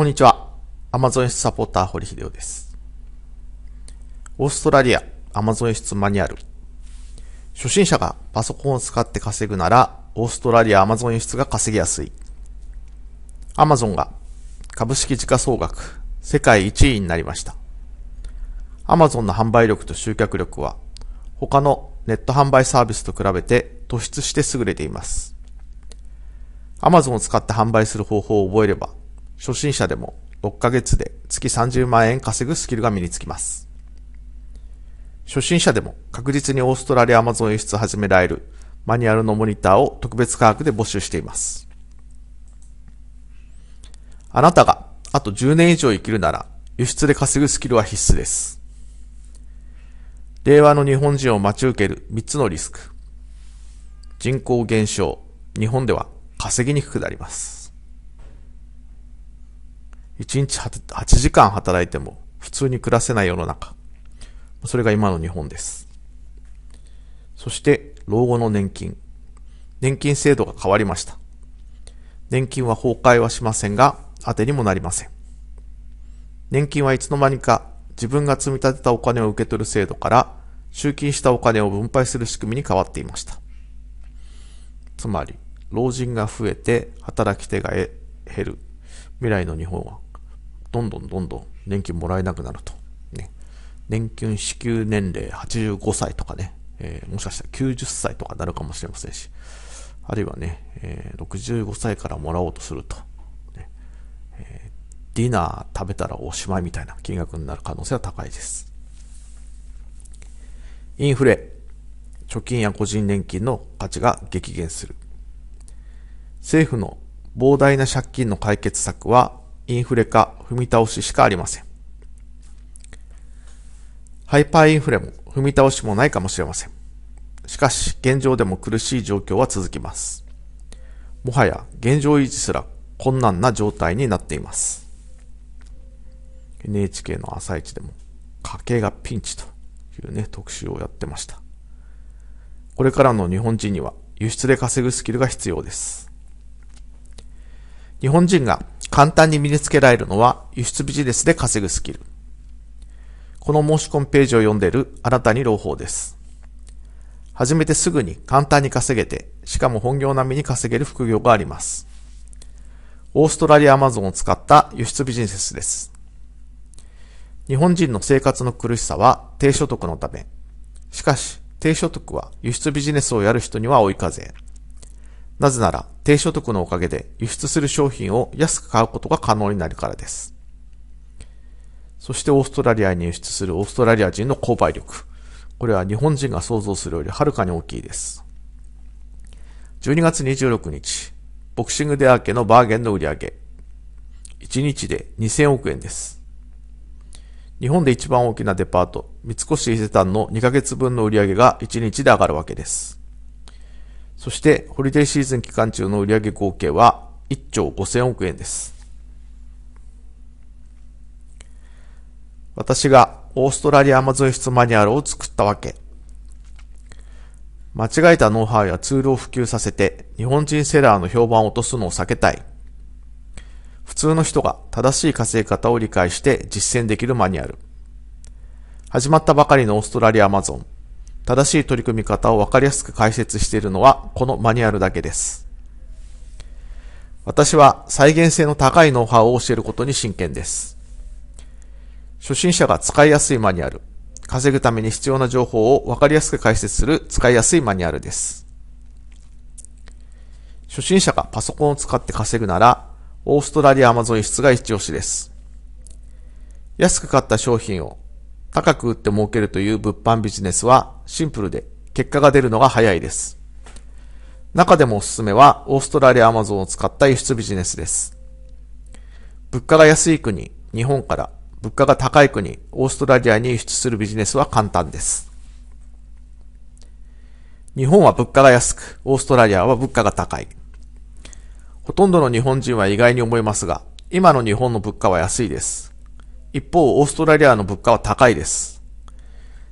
こんにちは。アマゾン室サポーター堀秀夫です。オーストラリアアマゾン輸出室マニュアル。初心者がパソコンを使って稼ぐなら、オーストラリアアマゾン輸出が稼ぎやすい。アマゾンが株式時価総額世界1位になりました。アマゾンの販売力と集客力は、他のネット販売サービスと比べて突出して優れています。アマゾンを使って販売する方法を覚えれば、初心者でも6ヶ月で月30万円稼ぐスキルが身につきます。初心者でも確実にオーストラリアアマゾン輸出始められるマニュアルのモニターを特別価格で募集しています。あなたがあと10年以上生きるなら輸出で稼ぐスキルは必須です。令和の日本人を待ち受ける3つのリスク。人口減少、日本では稼ぎにくくなります。1日8時間働いても普通に暮らせない世の中。それが今の日本です。そして、老後の年金。年金制度が変わりました。年金は崩壊はしませんが、当てにもなりません。年金はいつの間にか自分が積み立てたお金を受け取る制度から、集金したお金を分配する仕組みに変わっていました。つまり、老人が増えて働き手が減る。未来の日本はどんどんどんどん年金もらえなくなると。ね、年金支給年齢85歳とかね、えー、もしかしたら90歳とかなるかもしれませんし、あるいはね、えー、65歳からもらおうとすると、ねえー、ディナー食べたらおしまいみたいな金額になる可能性は高いです。インフレ、貯金や個人年金の価値が激減する。政府の膨大な借金の解決策はインフレか踏み倒ししかありません。ハイパーインフレも踏み倒しもないかもしれません。しかし、現状でも苦しい状況は続きます。もはや現状維持すら困難な状態になっています。NHK の朝市でも家計がピンチというね、特集をやってました。これからの日本人には輸出で稼ぐスキルが必要です。日本人が簡単に身につけられるのは輸出ビジネスで稼ぐスキル。この申し込みページを読んでいるあなたに朗報です。始めてすぐに簡単に稼げて、しかも本業並みに稼げる副業があります。オーストラリアアマゾンを使った輸出ビジネスです。日本人の生活の苦しさは低所得のため。しかし、低所得は輸出ビジネスをやる人には追い風。なぜなら、低所得のおかげで輸出する商品を安く買うことが可能になるからです。そしてオーストラリアに輸出するオーストラリア人の購買力。これは日本人が想像するよりはるかに大きいです。12月26日、ボクシングデアー家のバーゲンの売り上げ。1日で2000億円です。日本で一番大きなデパート、三越伊勢丹の2ヶ月分の売り上げが1日で上がるわけです。そして、ホリデーシーズン期間中の売上合計は1兆5000億円です。私がオーストラリアアマゾン室マニュアルを作ったわけ。間違えたノウハウやツールを普及させて日本人セラーの評判を落とすのを避けたい。普通の人が正しい稼ぎ方を理解して実践できるマニュアル。始まったばかりのオーストラリアアマゾン。正しい取り組み方を分かりやすく解説しているのはこのマニュアルだけです。私は再現性の高いノウハウを教えることに真剣です。初心者が使いやすいマニュアル、稼ぐために必要な情報を分かりやすく解説する使いやすいマニュアルです。初心者がパソコンを使って稼ぐなら、オーストラリアアマゾン輸出が一押しです。安く買った商品を高く売って儲けるという物販ビジネスはシンプルで結果が出るのが早いです。中でもおすすめはオーストラリアアマゾンを使った輸出ビジネスです。物価が安い国、日本から物価が高い国、オーストラリアに輸出するビジネスは簡単です。日本は物価が安く、オーストラリアは物価が高い。ほとんどの日本人は意外に思いますが、今の日本の物価は安いです。一方、オーストラリアの物価は高いです。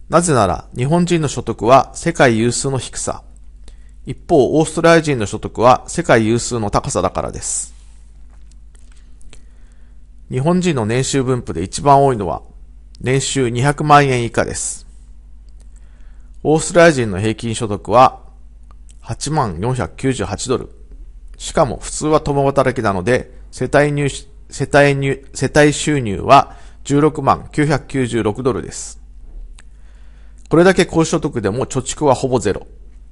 なぜなら、日本人の所得は世界有数の低さ。一方、オーストラリア人の所得は世界有数の高さだからです。日本人の年収分布で一番多いのは、年収200万円以下です。オーストラリア人の平均所得は8万498ドル。しかも普通は共働きなので、世帯入、世帯入、世帯収入は16万996ドルです。これだけ高所得でも貯蓄はほぼゼロ。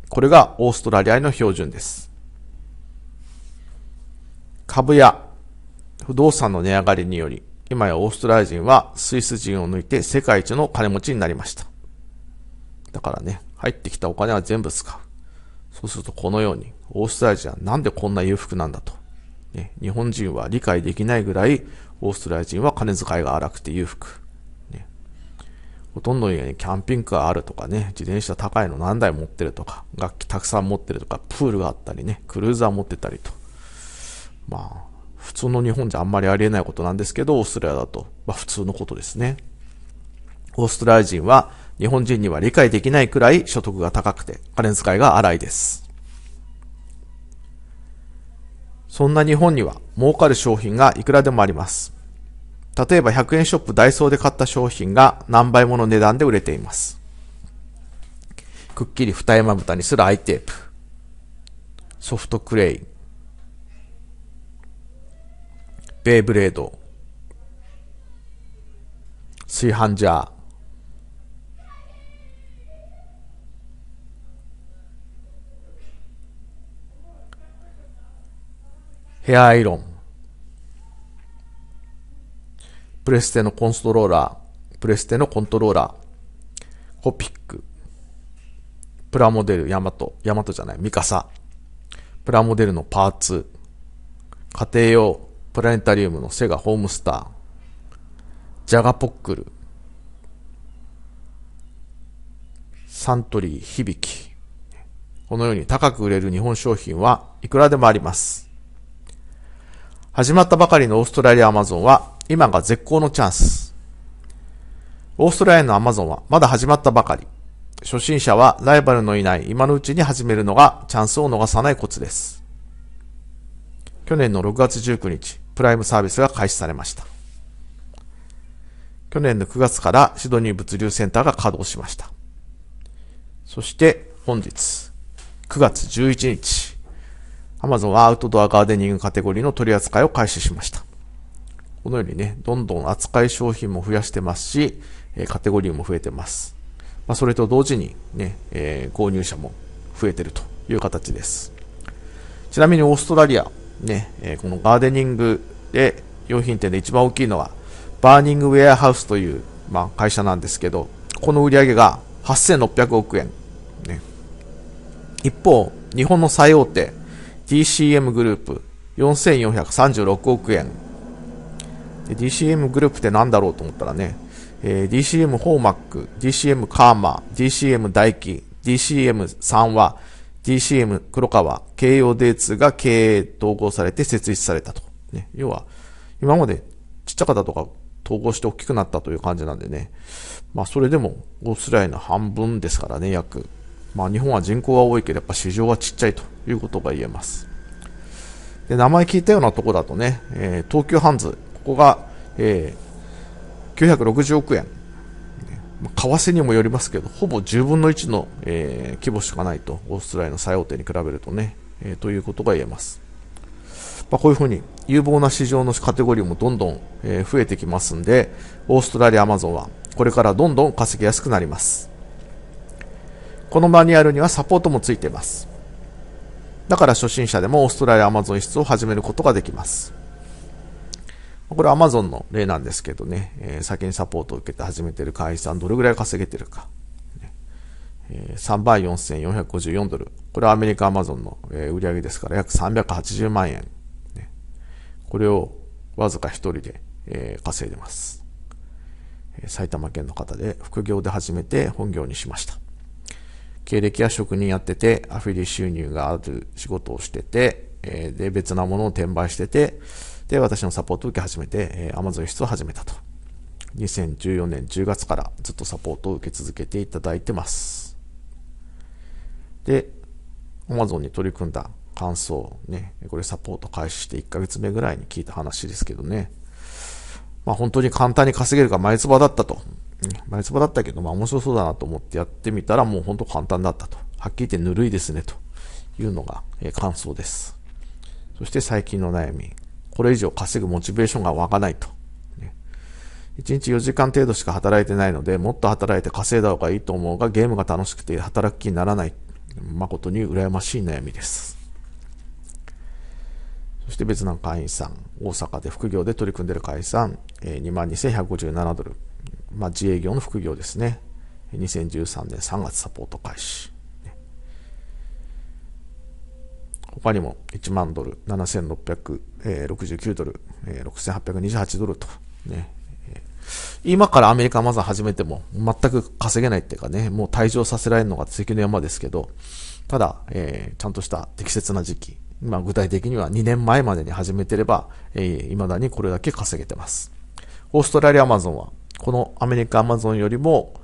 これがオーストラリアの標準です。株や不動産の値上がりにより、今やオーストラリア人はスイス人を抜いて世界一の金持ちになりました。だからね、入ってきたお金は全部使う。そうするとこのように、オーストラリア人はなんでこんな裕福なんだと。ね、日本人は理解できないぐらいオーストラリア人は金遣いが荒くて裕福。ね、ほとんどの家にキャンピングカーあるとかね、自転車高いの何台持ってるとか、楽器たくさん持ってるとか、プールがあったりね、クルーザー持ってたりと。まあ、普通の日本じゃあんまりありえないことなんですけど、オーストラリアだと、まあ普通のことですね。オーストラリア人は日本人には理解できないくらい所得が高くて、金遣いが荒いです。そんな日本には儲かる商品がいくらでもあります。例えば100円ショップダイソーで買った商品が何倍もの値段で売れています。くっきり二重まぶたにするアイテープ。ソフトクレイン。ベイブレード。炊飯ジャー。ヘアアイロン、プレステのコントローラー、プレステのコントローラー、コピック、プラモデル、ヤマト、ヤマトじゃない、ミカサ、プラモデルのパーツ、家庭用プラネタリウムのセガホームスター、ジャガポックル、サントリー響き。このように高く売れる日本商品はいくらでもあります。始まったばかりのオーストラリアアマゾンは、今が絶好のチャンス。オーストラリアのアマゾンはまだ始まったばかり。初心者はライバルのいない今のうちに始めるのがチャンスを逃さないコツです。去年の6月19日、プライムサービスが開始されました。去年の9月からシドニー物流センターが稼働しました。そして本日、9月11日。Amazon はアウトドアガーデニングカテゴリーの取り扱いを開始しました。このようにね、どんどん扱い商品も増やしてますし、カテゴリーも増えてます。まあ、それと同時にね、えー、購入者も増えてるという形です。ちなみにオーストラリア、ね、えこのガーデニングで、用品店で一番大きいのは、バーニングウェアハウスという、まあ、会社なんですけど、この売り上げが8600億円。ね、一方、日本の最大手、DCM グループ4436億円。DCM グループって何だろうと思ったらね、えー、DCM ホーマック、DCM カーマ、DCM 大輝、DCM 三和、DCM 黒川、京葉 D2 が経営統合されて設立されたと。ね、要は、今までちっちゃかったとか統合して大きくなったという感じなんでね。まあそれでもオーストラリアの半分ですからね、約。まあ日本は人口は多いけどやっぱ市場はちっちゃいと。いうことが言えます。で名前聞いたようなとこだとね、えー、東急ハンズ、ここが、えー、960億円、為替にもよりますけど、ほぼ10分の1の、えー、規模しかないと、オーストラリアの最大手に比べるとね、えー、ということが言えます。まあ、こういうふうに有望な市場のカテゴリーもどんどん、えー、増えてきますんで、オーストラリアアマゾンはこれからどんどん稼ぎやすくなります。このマニュアルにはサポートもついています。だから初心者でもオーストラリアアマゾン輸出室を始めることができます。これアマゾンの例なんですけどね、えー、先にサポートを受けて始めてる会員さんどれぐらい稼げてるか。えー、3倍4454ドル。これはアメリカアマゾンの、えー、売上ですから約380万円。ね、これをわずか一人で、えー、稼いでます。埼玉県の方で副業で始めて本業にしました。経歴は職人やってて、アフィリ収入がある仕事をしてて、えー、で、別なものを転売してて、で、私のサポートを受け始めて、えー、Amazon 輸出を始めたと。2014年10月からずっとサポートを受け続けていただいてます。で、Amazon に取り組んだ感想ね、これサポート開始して1ヶ月目ぐらいに聞いた話ですけどね。まあ本当に簡単に稼げるか前ばだったと。前つばだったけど、まあ面白そうだなと思ってやってみたら、もう本当簡単だったと。はっきり言ってぬるいですね、というのが、え感想です。そして最近の悩み。これ以上稼ぐモチベーションが湧かないと。一日4時間程度しか働いてないので、もっと働いて稼いだ方がいいと思うが、ゲームが楽しくて働く気にならない。誠に羨ましい悩みです。そして別の会員さん、大阪で副業で取り組んでる会員さん、え22,157ドル。まあ、自営業の副業ですね。2013年3月サポート開始。他にも1万ドル、7669ドル、6828ドルと、ね。今からアメリカマザー始めても全く稼げないっていうかね、もう退場させられるのが追の山ですけど、ただ、えー、ちゃんとした適切な時期、まあ、具体的には2年前までに始めてれば、えー、未だにこれだけ稼げてます。オーストラリアアマゾンはこのアメリカアマゾンよりも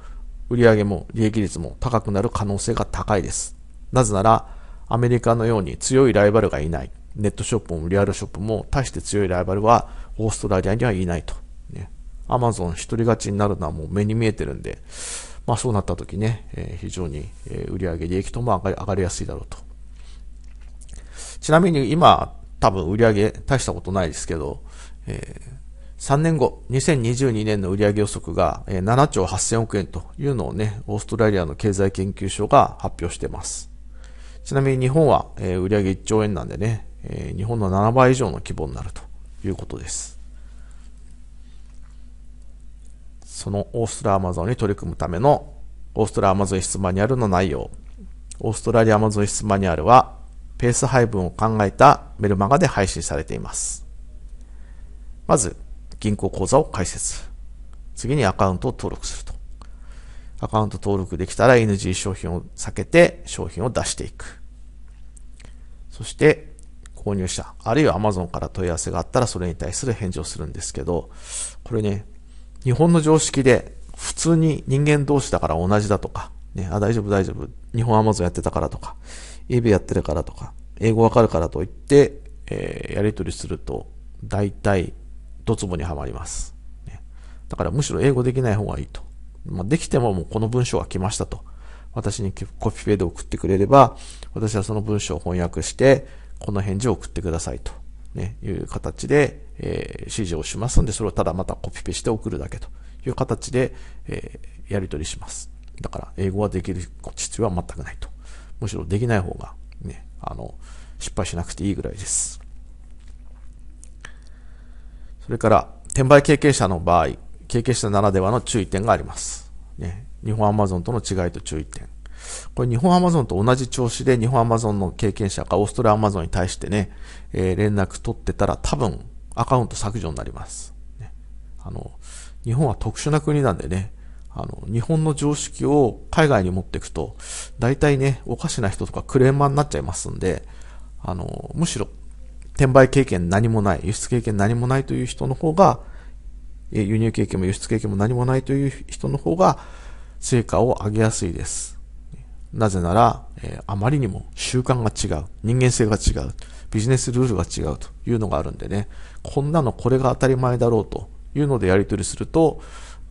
売上も利益率も高くなる可能性が高いです。なぜなら、アメリカのように強いライバルがいない。ネットショップもリアルショップも大して強いライバルはオーストラリアにはいないと。ね。アマゾン一人勝ちになるのはもう目に見えてるんで、まあそうなった時ね、えー、非常に売上利益とも上がりやすいだろうと。ちなみに今、多分売上大したことないですけど、えー3年後、2022年の売上予測が7兆8000億円というのをね、オーストラリアの経済研究所が発表しています。ちなみに日本は売上1兆円なんでね、日本の7倍以上の規模になるということです。そのオーストラリアアマゾンに取り組むためのオーストラリアアマゾン質マニュアルの内容。オーストラリアアマゾン質マニュアルはペース配分を考えたメルマガで配信されています。まず、銀行口座を開設。次にアカウントを登録すると。アカウント登録できたら NG 商品を避けて商品を出していく。そして、購入者、あるいは Amazon から問い合わせがあったらそれに対する返事をするんですけど、これね、日本の常識で普通に人間同士だから同じだとか、ね、あ、大丈夫大丈夫、日本 Amazon やってたからとか、e v やってるからとか、英語わかるからといって、えー、やり取りすると、大体ドツボにはまります。ね、だからむしろ英語できない方がいいと。まあ、できてももうこの文章は来ましたと。私にコピペで送ってくれれば、私はその文章を翻訳して、この返事を送ってくださいと、ね、いう形で、えー、指示をしますので、それをただまたコピペして送るだけという形で、えー、やり取りします。だから、英語はできる必要は全くないと。むしろできない方が、ね、あの、失敗しなくていいぐらいです。それから、転売経験者の場合、経験者ならではの注意点があります。ね、日本アマゾンとの違いと注意点。これ日本アマゾンと同じ調子で日本アマゾンの経験者がオーストラリアアマゾンに対してね、えー、連絡取ってたら多分アカウント削除になります。ね、あの、日本は特殊な国なんでね、あの、日本の常識を海外に持っていくと、大体ね、おかしな人とかクレーマーになっちゃいますんで、あの、むしろ転売経験何もない、輸出経験何もないという人の方が、輸入経験も輸出経験も何もないという人の方が、成果を上げやすいです。なぜなら、えー、あまりにも習慣が違う、人間性が違う、ビジネスルールが違うというのがあるんでね、こんなのこれが当たり前だろうというのでやり取りすると、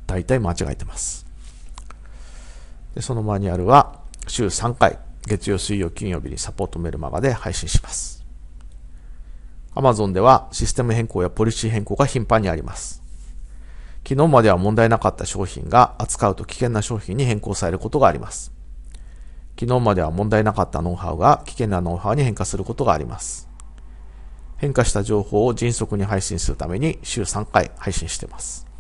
大体間違えてます。でそのマニュアルは、週3回、月曜、水曜、金曜日にサポートメルマガで配信します。Amazon ではシステム変更やポリシー変更が頻繁にあります。昨日までは問題なかった商品が扱うと危険な商品に変更されることがあります。昨日までは問題なかったノウハウが危険なノウハウに変化することがあります。変化した情報を迅速に配信するために週3回配信しています。